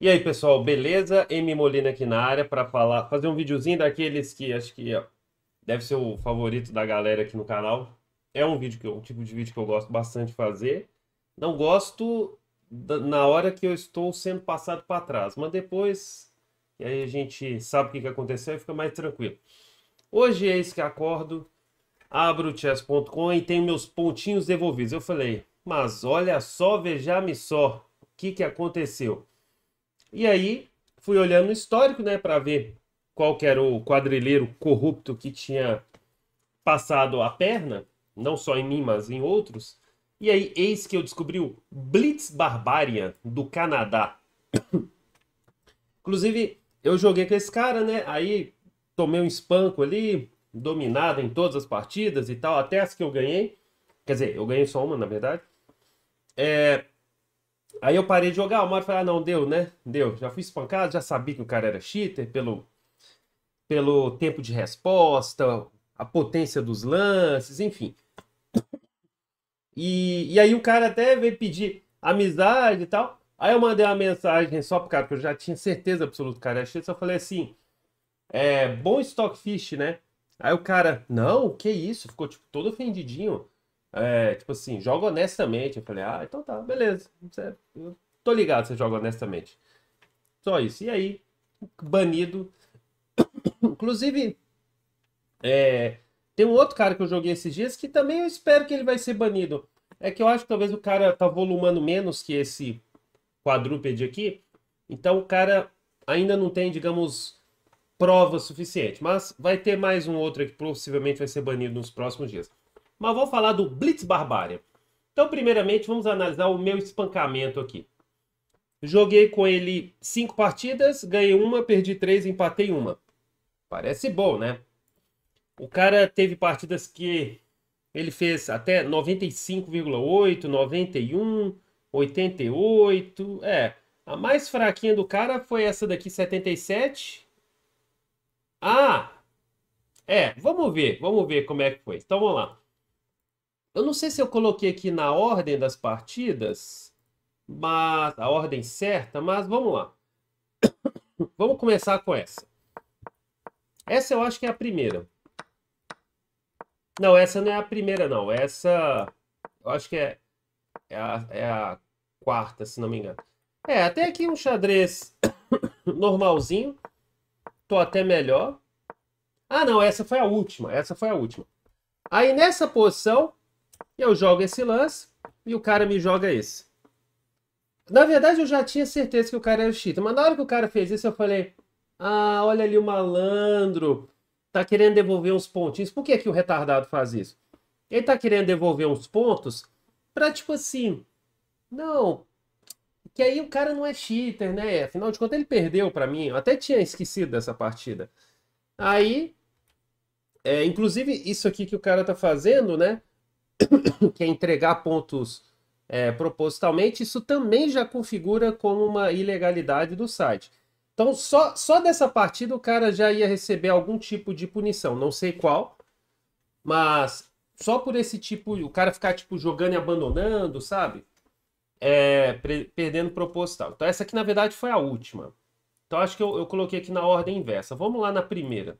E aí, pessoal, beleza? M Molina aqui na área para falar, fazer um videozinho daqueles que acho que ó, deve ser o favorito da galera aqui no canal. É um vídeo que eu, um tipo de vídeo que eu gosto bastante de fazer. Não gosto da, na hora que eu estou sendo passado para trás, mas depois e aí a gente sabe o que, que aconteceu e fica mais tranquilo. Hoje é isso que acordo, abro o chess.com e tenho meus pontinhos devolvidos. Eu falei, mas olha só, veja-me só o que, que aconteceu. E aí fui olhando no histórico, né, para ver qual que era o quadrilheiro corrupto que tinha passado a perna, não só em mim, mas em outros. E aí eis que eu descobri o Blitz Barbarian do Canadá. Inclusive, eu joguei com esse cara, né? Aí tomei um espanco ali, dominado em todas as partidas e tal, até as que eu ganhei. Quer dizer, eu ganhei só uma, na verdade. É, Aí eu parei de jogar, uma hora falei, ah, não, deu, né? Deu. Já fui espancado, já sabia que o cara era cheater pelo, pelo tempo de resposta, a potência dos lances, enfim. E, e aí o cara até veio pedir amizade e tal. Aí eu mandei uma mensagem só pro cara, porque eu já tinha certeza absoluta que o cara era cheater. Só falei assim, é bom stockfish, né? Aí o cara, não, que isso? Ficou tipo todo ofendidinho. É, tipo assim, joga honestamente. Eu falei, ah, então tá, beleza. eu tô ligado, você joga honestamente. Só isso. E aí, banido. Inclusive, é, tem um outro cara que eu joguei esses dias que também eu espero que ele vai ser banido. É que eu acho que talvez o cara tá volumando menos que esse quadrúpede aqui. Então o cara ainda não tem, digamos, prova suficiente. Mas vai ter mais um outro que possivelmente vai ser banido nos próximos dias mas vou falar do Blitz Barbária. Então, primeiramente, vamos analisar o meu espancamento aqui. Joguei com ele cinco partidas, ganhei uma, perdi três, empatei uma. Parece bom, né? O cara teve partidas que ele fez até 95,8, 91, 88. É, a mais fraquinha do cara foi essa daqui, 77. Ah, é, vamos ver, vamos ver como é que foi. Então vamos lá. Eu não sei se eu coloquei aqui na ordem das partidas, mas a ordem certa, mas vamos lá. vamos começar com essa. Essa eu acho que é a primeira. Não, essa não é a primeira, não. Essa eu acho que é, é, a, é a quarta, se não me engano. É, até aqui um xadrez normalzinho. Tô até melhor. Ah, não, essa foi a última. Essa foi a última. Aí nessa posição, eu jogo esse lance e o cara me joga esse. Na verdade, eu já tinha certeza que o cara era o mas na hora que o cara fez isso, eu falei: Ah, olha ali o malandro, tá querendo devolver uns pontinhos. Por que, que o retardado faz isso? Ele tá querendo devolver uns pontos pra tipo assim. Não, que aí o cara não é cheater, né? Afinal de contas, ele perdeu para mim. Eu até tinha esquecido dessa partida. Aí, é, inclusive, isso aqui que o cara tá fazendo, né? que é entregar pontos é, propositalmente, isso também já configura como uma ilegalidade do site. Então, só, só dessa partida o cara já ia receber algum tipo de punição, não sei qual, mas só por esse tipo, o cara ficar tipo jogando e abandonando, sabe? É, perdendo proposital. Então, essa aqui na verdade foi a última. Então, acho que eu, eu coloquei aqui na ordem inversa. Vamos lá na primeira.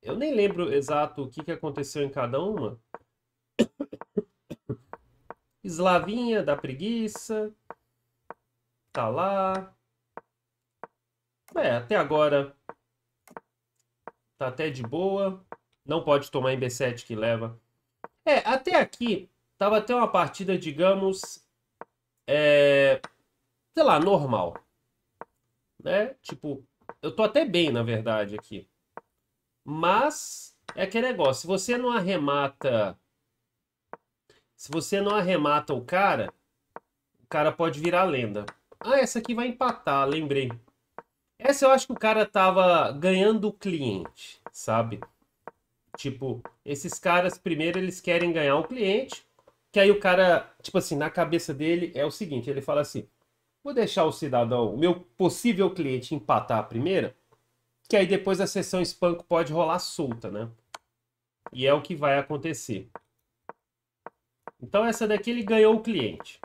Eu nem lembro exato o que, que aconteceu em cada uma. Eslavinha da preguiça. Tá lá. É, até agora tá até de boa. Não pode tomar em B7 que leva. É, até aqui tava até uma partida, digamos, é, sei lá, normal. Né? Tipo, eu tô até bem, na verdade, aqui. Mas é que negócio, se você não arremata se você não arremata o cara, o cara pode virar lenda. Ah, essa aqui vai empatar, lembrei. Essa eu acho que o cara tava ganhando o cliente, sabe? Tipo, esses caras, primeiro eles querem ganhar o cliente, que aí o cara, tipo assim, na cabeça dele é o seguinte, ele fala assim, vou deixar o cidadão, o meu possível cliente empatar a primeira, que aí depois a sessão espanco pode rolar solta, né? E é o que vai acontecer. Então essa daqui ele ganhou o cliente.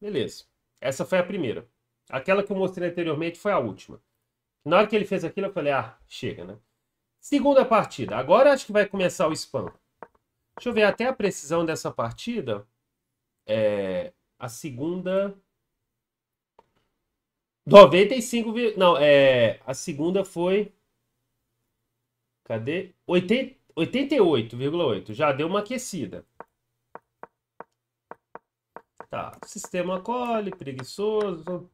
Beleza. Essa foi a primeira. Aquela que eu mostrei anteriormente foi a última. Na hora que ele fez aquilo, eu falei, ah, chega, né? Segunda partida. Agora acho que vai começar o spam. Deixa eu ver até a precisão dessa partida. É, a segunda... 95... Não, é, a segunda foi... Cadê? 88,8. Já deu uma aquecida. Tá, sistema acolhe, preguiçoso.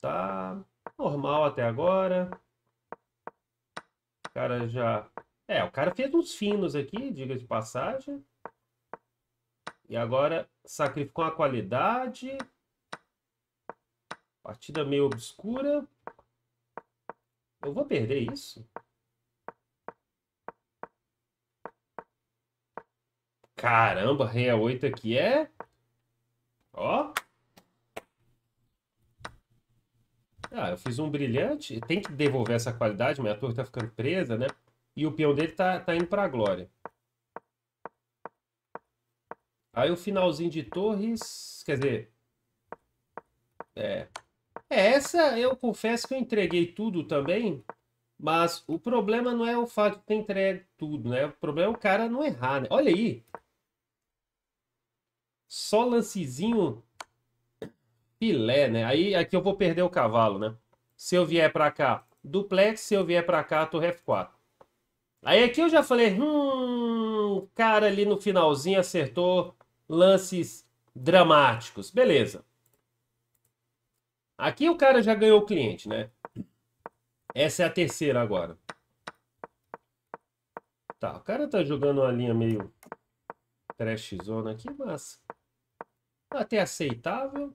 Tá, normal até agora. O cara já... É, o cara fez uns finos aqui, diga de passagem. E agora sacrificou a qualidade. Partida meio obscura. Eu vou perder isso? Caramba, rei A8 aqui é... Ó. Ah, eu fiz um brilhante. Tem que devolver essa qualidade, minha torre tá ficando presa, né? E o peão dele tá, tá indo pra glória. Aí o finalzinho de torres... Quer dizer... É... É, essa eu confesso que eu entreguei tudo também, mas o problema não é o fato de ter entregue tudo, né? O problema é o cara não errar, né? Olha aí, só lancezinho pilé, né? Aí aqui eu vou perder o cavalo, né? Se eu vier para cá, duplex. Se eu vier para cá, torre F4. Aí aqui eu já falei, hum, o cara ali no finalzinho acertou lances dramáticos. Beleza. Aqui o cara já ganhou o cliente, né? Essa é a terceira agora. Tá, o cara tá jogando uma linha meio trash zona aqui, mas até aceitável.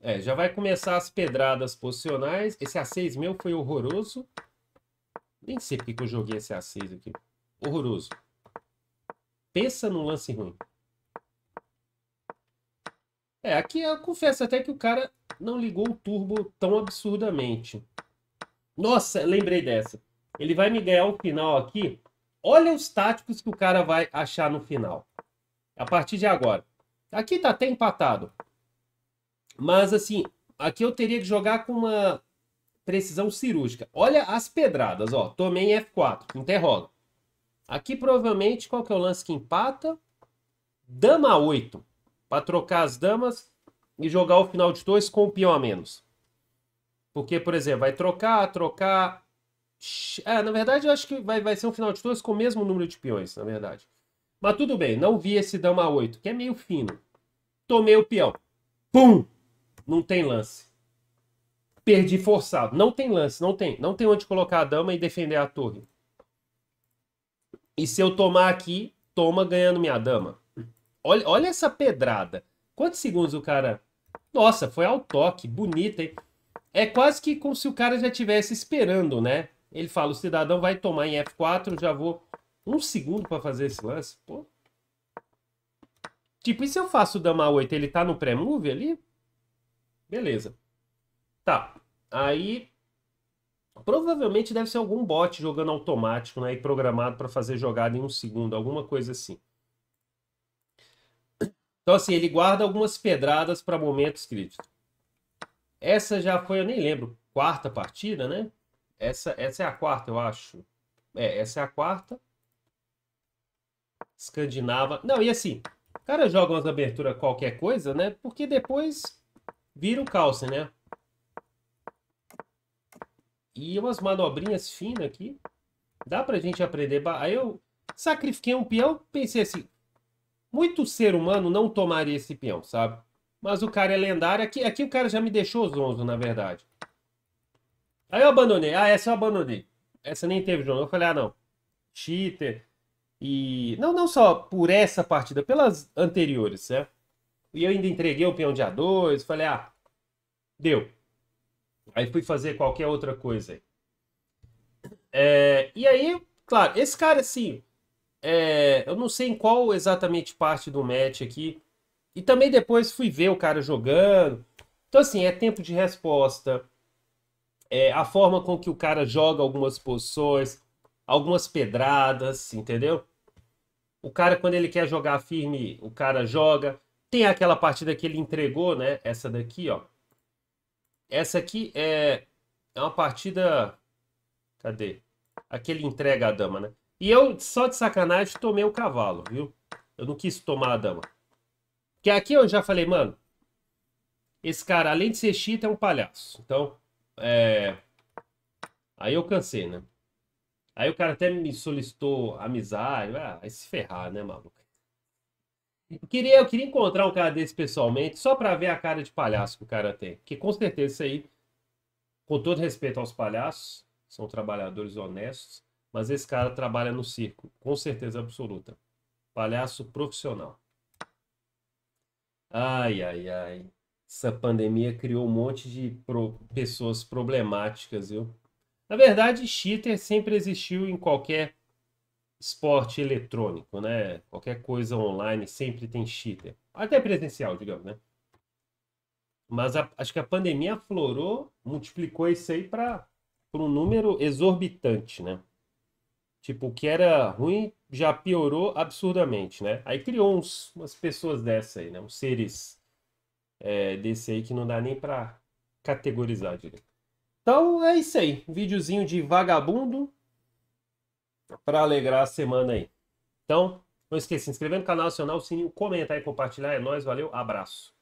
É, já vai começar as pedradas posicionais. Esse A6 meu foi horroroso. Nem sei porque que eu joguei esse A6 aqui. Horroroso. Pensa num lance ruim. É, aqui eu confesso até que o cara não ligou o turbo tão absurdamente. Nossa, lembrei dessa. Ele vai me ganhar o final aqui. Olha os táticos que o cara vai achar no final. A partir de agora. Aqui está até empatado. Mas assim, aqui eu teria que jogar com uma precisão cirúrgica. Olha as pedradas, ó. Tomei em F4, interroga. Aqui provavelmente, qual que é o lance que empata? Dama 8, para trocar as damas e jogar o final de 2 com o peão a menos. Porque, por exemplo, vai trocar, trocar... É, na verdade, eu acho que vai, vai ser um final de 2 com o mesmo número de peões, na verdade. Mas tudo bem, não vi esse dama 8, que é meio fino. Tomei o peão. Pum! Não tem lance. Perdi forçado. Não tem lance, não tem. Não tem onde colocar a dama e defender a torre. E se eu tomar aqui, toma ganhando minha dama. Olha, olha essa pedrada. Quantos segundos o cara... Nossa, foi ao toque. Bonita, hein? É quase que como se o cara já estivesse esperando, né? Ele fala, o cidadão vai tomar em F4, já vou um segundo para fazer esse lance? Pô. Tipo, e se eu faço dama 8, ele tá no pré-move ali? Beleza. Tá. Aí provavelmente deve ser algum bot jogando automático, né, e programado para fazer jogada em um segundo, alguma coisa assim. Então assim, ele guarda algumas pedradas para momentos críticos. Essa já foi, eu nem lembro, quarta partida, né? Essa essa é a quarta, eu acho. É, essa é a quarta escandinava. Não, e assim, o cara joga umas aberturas qualquer coisa, né? Porque depois vira o calce, né? E umas manobrinhas finas aqui. Dá pra gente aprender. Aí eu sacrifiquei um peão, pensei assim, muito ser humano não tomaria esse peão, sabe? Mas o cara é lendário. Aqui, aqui o cara já me deixou zonzo, na verdade. Aí eu abandonei. Ah, essa eu abandonei. Essa nem teve jogo. Eu falei, ah, não. Cheater. E não, não só por essa partida, pelas anteriores, né? E eu ainda entreguei o peão de A2, falei, ah, deu. Aí fui fazer qualquer outra coisa aí. É, e aí, claro, esse cara assim, é, eu não sei em qual exatamente parte do match aqui. E também depois fui ver o cara jogando. Então, assim, é tempo de resposta, é a forma com que o cara joga algumas posições, algumas pedradas, entendeu? O cara, quando ele quer jogar firme, o cara joga. Tem aquela partida que ele entregou, né? Essa daqui, ó. Essa aqui é, é uma partida... Cadê? Aquele entrega a dama, né? E eu, só de sacanagem, tomei o cavalo, viu? Eu não quis tomar a dama. Porque aqui eu já falei, mano, esse cara, além de ser chita, é um palhaço. Então, é... Aí eu cansei, né? Aí o cara até me solicitou amizade. Ah, vai se ferrar, né, maluco? Eu queria, eu queria encontrar um cara desse pessoalmente, só para ver a cara de palhaço que o cara tem. Porque com certeza isso aí, com todo respeito aos palhaços, são trabalhadores honestos, mas esse cara trabalha no circo, com certeza absoluta. Palhaço profissional. Ai, ai, ai. Essa pandemia criou um monte de pro... pessoas problemáticas, viu? Na verdade, cheater sempre existiu em qualquer esporte eletrônico, né? Qualquer coisa online sempre tem cheater. Até presencial, digamos, né? Mas a, acho que a pandemia aflorou, multiplicou isso aí para um número exorbitante, né? Tipo, o que era ruim já piorou absurdamente, né? Aí criou uns, umas pessoas dessa aí, né? Uns seres é, desse aí que não dá nem para categorizar direito. Então é isso aí. Videozinho de vagabundo para alegrar a semana aí. Então, não esqueça, se inscrever no canal, acionar o sininho, comentar e compartilhar. É nóis, valeu, abraço.